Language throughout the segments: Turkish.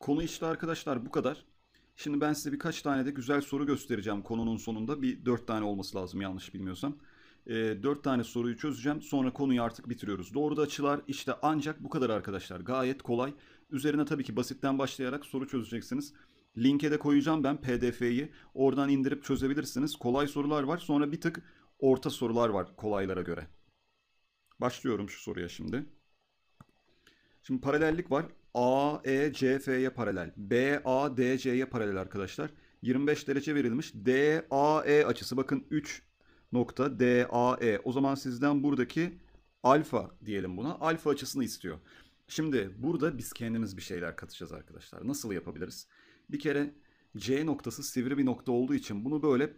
Konu işte arkadaşlar bu kadar. Şimdi ben size birkaç tane de güzel soru göstereceğim konunun sonunda. Bir dört tane olması lazım yanlış bilmiyorsam. E, dört tane soruyu çözeceğim. Sonra konuyu artık bitiriyoruz. Doğru da açılar işte ancak bu kadar arkadaşlar. Gayet kolay. Üzerine tabii ki basitten başlayarak soru çözeceksiniz. Linke de koyacağım ben pdf'yi. Oradan indirip çözebilirsiniz. Kolay sorular var. Sonra bir tık orta sorular var kolaylara göre. Başlıyorum şu soruya şimdi. Şimdi paralellik var. A, E, C, F'ye paralel. B, A, D, C'ye paralel arkadaşlar. 25 derece verilmiş. D, A, E açısı. Bakın 3 nokta D, A, E. O zaman sizden buradaki alfa diyelim buna. Alfa açısını istiyor. Şimdi burada biz kendimiz bir şeyler katacağız arkadaşlar. Nasıl yapabiliriz? Bir kere C noktası sivri bir nokta olduğu için bunu böyle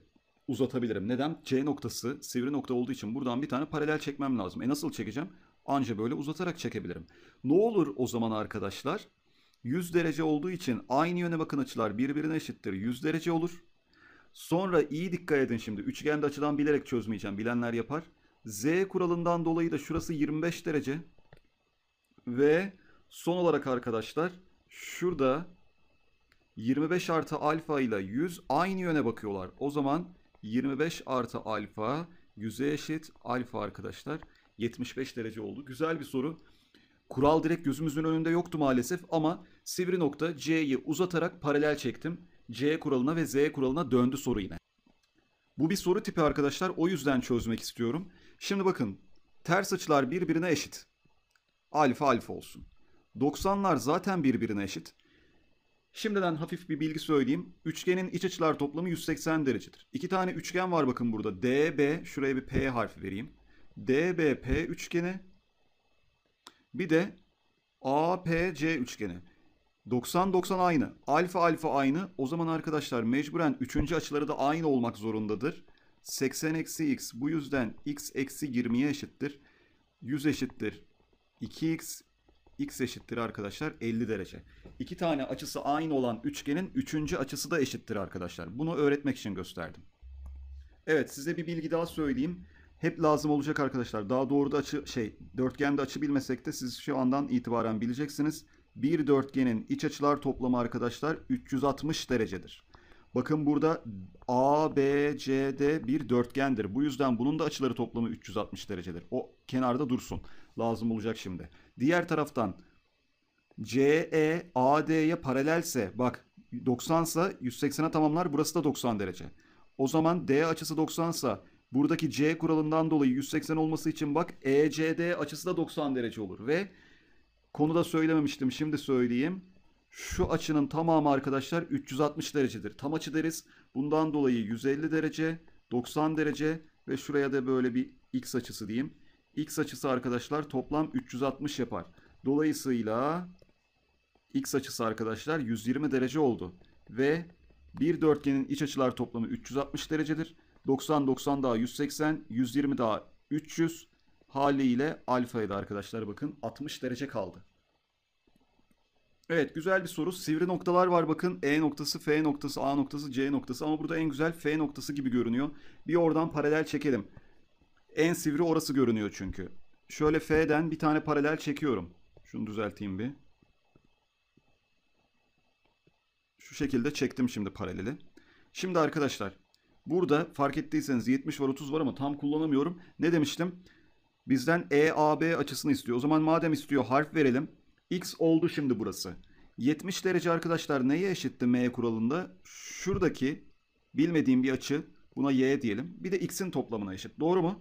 uzatabilirim. Neden? C noktası sivri nokta olduğu için buradan bir tane paralel çekmem lazım. E nasıl çekeceğim? Anca böyle uzatarak çekebilirim. Ne olur o zaman arkadaşlar? 100 derece olduğu için aynı yöne bakın açılar birbirine eşittir. 100 derece olur. Sonra iyi dikkat edin şimdi. Üçgende açıdan bilerek çözmeyeceğim. Bilenler yapar. Z kuralından dolayı da şurası 25 derece. Ve son olarak arkadaşlar şurada 25 artı alfa ile 100 aynı yöne bakıyorlar. O zaman 25 artı alfa 100'e eşit alfa arkadaşlar. 75 derece oldu. Güzel bir soru. Kural direkt gözümüzün önünde yoktu maalesef ama sivri nokta C'yi uzatarak paralel çektim. C kuralına ve Z kuralına döndü soru yine. Bu bir soru tipi arkadaşlar o yüzden çözmek istiyorum. Şimdi bakın ters açılar birbirine eşit. Alfa alfa olsun. 90'lar zaten birbirine eşit. Şimdiden hafif bir bilgi söyleyeyim. Üçgenin iç açılar toplamı 180 derecedir. İki tane üçgen var bakın burada. DB şuraya bir P harfi vereyim. DBP üçgeni bir de APC üçgeni. 90-90 aynı. Alfa alfa aynı. O zaman arkadaşlar mecburen üçüncü açıları da aynı olmak zorundadır. 80 eksi x bu yüzden x eksi 20'ye eşittir. 100 eşittir 2x. x eşittir arkadaşlar 50 derece. İki tane açısı aynı olan üçgenin üçüncü açısı da eşittir arkadaşlar. Bunu öğretmek için gösterdim. Evet size bir bilgi daha söyleyeyim hep lazım olacak arkadaşlar. Daha doğru da açı şey dörtgende açı bilmesek de siz şu andan itibaren bileceksiniz. Bir dörtgenin iç açılar toplamı arkadaşlar 360 derecedir. Bakın burada A, B, C, D bir dörtgendir. Bu yüzden bunun da açıları toplamı 360 derecedir. O kenarda dursun. Lazım olacak şimdi. Diğer taraftan C E CE AD'ye paralelse bak 90 ise 180'e tamamlar burası da 90 derece. O zaman D açısı 90 ise Buradaki C kuralından dolayı 180 olması için bak ECD açısı da 90 derece olur ve konuda söylememiştim şimdi söyleyeyim. Şu açının tamamı arkadaşlar 360 derecedir. Tam açı deriz. Bundan dolayı 150 derece, 90 derece ve şuraya da böyle bir x açısı diyeyim. X açısı arkadaşlar toplam 360 yapar. Dolayısıyla x açısı arkadaşlar 120 derece oldu. Ve bir dörtgenin iç açılar toplamı 360 derecedir. 90 90 daha 180, 120 daha 300 haliyle alfaydı arkadaşlar bakın 60 derece kaldı. Evet güzel bir soru. Sivri noktalar var bakın. E noktası, F noktası, A noktası, C noktası ama burada en güzel F noktası gibi görünüyor. Bir oradan paralel çekelim. En sivri orası görünüyor çünkü. Şöyle F'den bir tane paralel çekiyorum. Şunu düzelteyim bir. Şu şekilde çektim şimdi paraleli. Şimdi arkadaşlar Burada fark ettiyseniz 70 var 30 var ama tam kullanamıyorum. Ne demiştim? Bizden EAB açısını istiyor. O zaman madem istiyor harf verelim. X oldu şimdi burası. 70 derece arkadaşlar neye eşitti M kuralında? Şuradaki bilmediğim bir açı buna Y diyelim. Bir de X'in toplamına eşit. Doğru mu?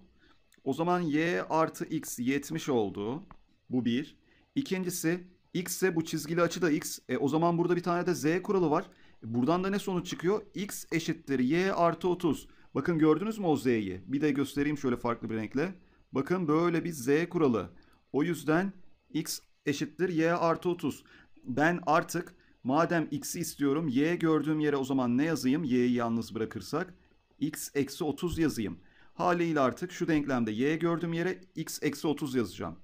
O zaman Y artı X 70 oldu. Bu bir. İkincisi X ise bu çizgili açı da X. E, o zaman burada bir tane de Z kuralı var. Buradan da ne sonuç çıkıyor? X eşittir Y artı 30. Bakın gördünüz mü o Z'yi? Bir de göstereyim şöyle farklı bir renkle. Bakın böyle bir Z kuralı. O yüzden X eşittir Y artı 30. Ben artık madem X'i istiyorum Y gördüğüm yere o zaman ne yazayım? Y'yi yalnız bırakırsak X eksi 30 yazayım. Haliyle artık şu denklemde Y gördüğüm yere X eksi 30 yazacağım.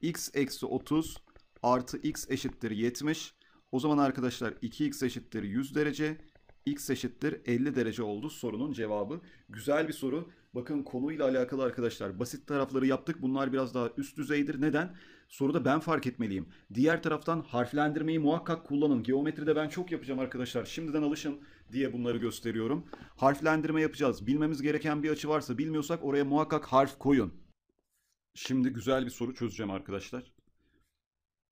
X eksi 30 artı X eşittir 70. O zaman arkadaşlar 2x eşittir 100 derece, x eşittir 50 derece oldu sorunun cevabı. Güzel bir soru. Bakın konuyla alakalı arkadaşlar basit tarafları yaptık. Bunlar biraz daha üst düzeydir. Neden? Soruda ben fark etmeliyim. Diğer taraftan harflendirmeyi muhakkak kullanın. Geometride ben çok yapacağım arkadaşlar. Şimdiden alışın diye bunları gösteriyorum. Harflendirme yapacağız. Bilmemiz gereken bir açı varsa bilmiyorsak oraya muhakkak harf koyun. Şimdi güzel bir soru çözeceğim arkadaşlar.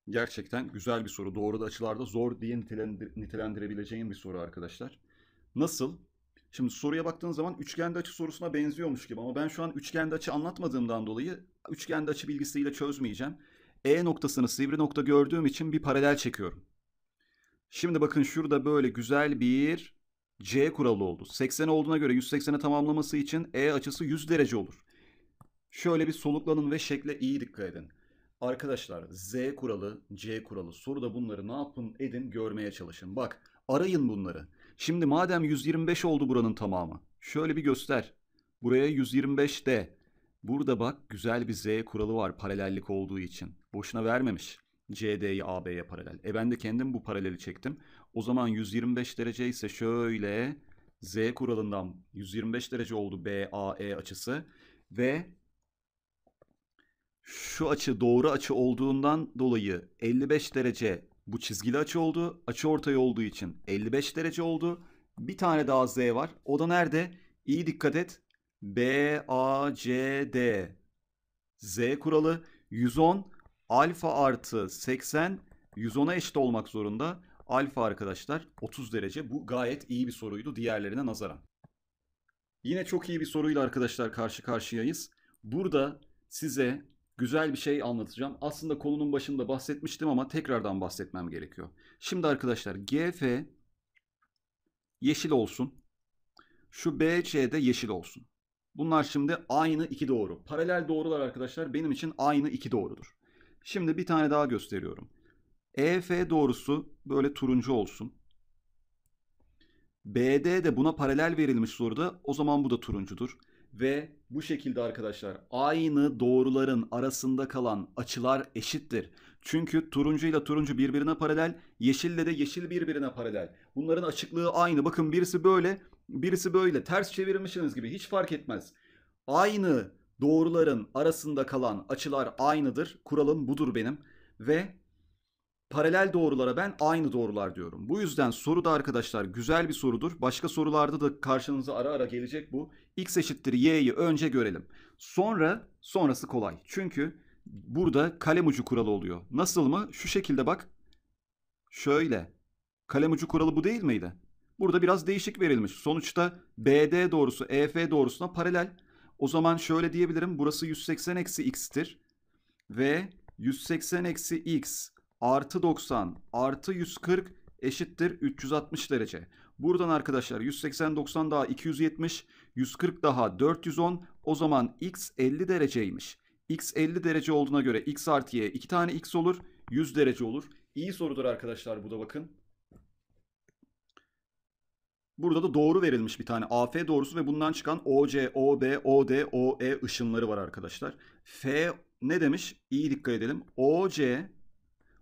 Gerçekten güzel bir soru. Doğru da açılarda zor diye nitelendir nitelendirebileceğim bir soru arkadaşlar. Nasıl? Şimdi soruya baktığınız zaman üçgende açı sorusuna benziyormuş gibi ama ben şu an üçgende açı anlatmadığımdan dolayı üçgende açı bilgisiyle çözmeyeceğim. E noktasını sivri nokta gördüğüm için bir paralel çekiyorum. Şimdi bakın şurada böyle güzel bir C kuralı oldu. 80 olduğuna göre 180'e tamamlaması için E açısı 100 derece olur. Şöyle bir soluklanın ve şekle iyi dikkat edin. Arkadaşlar Z kuralı, C kuralı soruda bunları ne yapın edin görmeye çalışın. Bak arayın bunları. Şimdi madem 125 oldu buranın tamamı. Şöyle bir göster. Buraya 125 de. Burada bak güzel bir Z kuralı var paralellik olduğu için. Boşuna vermemiş. CD'yi AB'ye paralel. E ben de kendim bu paraleli çektim. O zaman 125 derece ise şöyle Z kuralından 125 derece oldu BAE açısı ve şu açı doğru açı olduğundan dolayı 55 derece bu çizgili açı oldu. Açı ortayı olduğu için 55 derece oldu. Bir tane daha Z var. O da nerede? İyi dikkat et. B, A, C, D. Z kuralı 110 alfa artı 80 110'a eşit olmak zorunda. Alfa arkadaşlar 30 derece. Bu gayet iyi bir soruydu diğerlerine nazaran. Yine çok iyi bir soruyla arkadaşlar karşı karşıyayız. Burada size güzel bir şey anlatacağım. Aslında konunun başında bahsetmiştim ama tekrardan bahsetmem gerekiyor. Şimdi arkadaşlar GF yeşil olsun. Şu BC de yeşil olsun. Bunlar şimdi aynı iki doğru. Paralel doğrular arkadaşlar benim için aynı iki doğrudur. Şimdi bir tane daha gösteriyorum. EF doğrusu böyle turuncu olsun. BD de buna paralel verilmiş soruda o zaman bu da turuncudur. Ve bu şekilde arkadaşlar aynı doğruların arasında kalan açılar eşittir. Çünkü turuncu ile turuncu birbirine paralel, yeşille de yeşil birbirine paralel. Bunların açıklığı aynı. Bakın birisi böyle, birisi böyle. Ters çevirmişsiniz gibi hiç fark etmez. Aynı doğruların arasında kalan açılar aynıdır. Kuralım budur benim. Ve paralel doğrulara ben aynı doğrular diyorum. Bu yüzden soru da arkadaşlar güzel bir sorudur. Başka sorularda da karşınıza ara ara gelecek bu x eşittir y'yi önce görelim. Sonra sonrası kolay. Çünkü burada kalem ucu kuralı oluyor. Nasıl mı? Şu şekilde bak. Şöyle. Kalem ucu kuralı bu değil miydi? Burada biraz değişik verilmiş. Sonuçta BD doğrusu EF doğrusuna paralel. O zaman şöyle diyebilirim. Burası 180 eksi x'tir. Ve 180 eksi x artı 90 artı 140 eşittir 360 derece. Buradan arkadaşlar 180 90 daha 270 140 daha 410 o zaman x 50 dereceymiş. x 50 derece olduğuna göre x artı y 2 tane x olur 100 derece olur. İyi sorudur arkadaşlar bu da bakın. Burada da doğru verilmiş bir tane AF doğrusu ve bundan çıkan OC, OB, OD, OE ışınları var arkadaşlar. F ne demiş? İyi dikkat edelim. OC,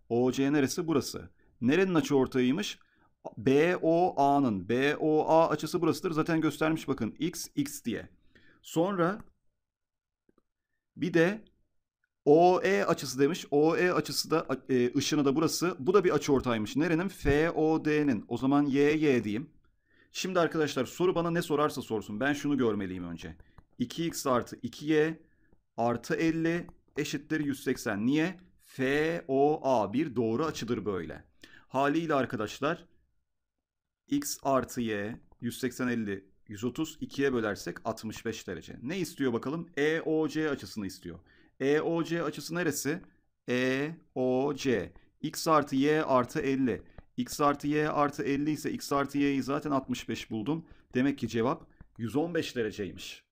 OC neresi? Burası. Nerenin açı ortayıymış? BOA'nın. BOA açısı burasıdır. Zaten göstermiş bakın. X, X diye. Sonra bir de OE açısı demiş. OE açısı da e, ışını da burası. Bu da bir açı ortağıymış. Nerenin? FOD'nin. O zaman YY diyeyim. Şimdi arkadaşlar soru bana ne sorarsa sorsun. Ben şunu görmeliyim önce. 2x artı 2y artı 50 eşittir 180. Niye? FOA bir doğru açıdır böyle. Haliyle arkadaşlar x artı y 180 50 130 2'ye bölersek 65 derece. Ne istiyor bakalım? EOC açısını istiyor. EOC açısı neresi? EOC. X artı Y artı 50. X artı Y artı 50 ise X artı Y'yi zaten 65 buldum. Demek ki cevap 115 dereceymiş.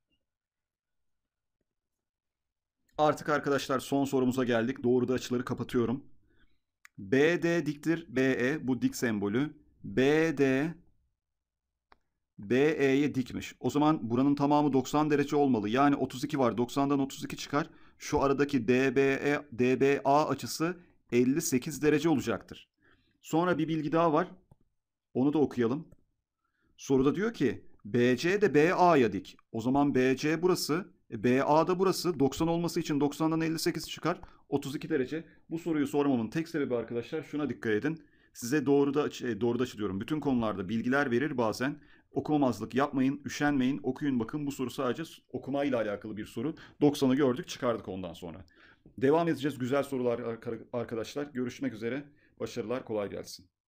Artık arkadaşlar son sorumuza geldik. Doğru da açıları kapatıyorum. BD diktir. BE bu dik sembolü. BD BE'ye dikmiş. O zaman buranın tamamı 90 derece olmalı. Yani 32 var. 90'dan 32 çıkar. Şu aradaki DBE, DBA açısı 58 derece olacaktır. Sonra bir bilgi daha var. Onu da okuyalım. Soruda diyor ki BC de BA'ya dik. O zaman BC burası. E, BA'da burası 90 olması için 90'dan 58 çıkar. 32 derece. Bu soruyu sormamın tek sebebi arkadaşlar şuna dikkat edin. Size doğru doğruda şey, doğruda diyorum. Bütün konularda bilgiler verir bazen. Okumamazlık yapmayın, üşenmeyin, okuyun bakın. Bu soru sadece okumayla alakalı bir soru. 90'ı gördük, çıkardık ondan sonra. Devam edeceğiz güzel sorular arkadaşlar. Görüşmek üzere. Başarılar, kolay gelsin.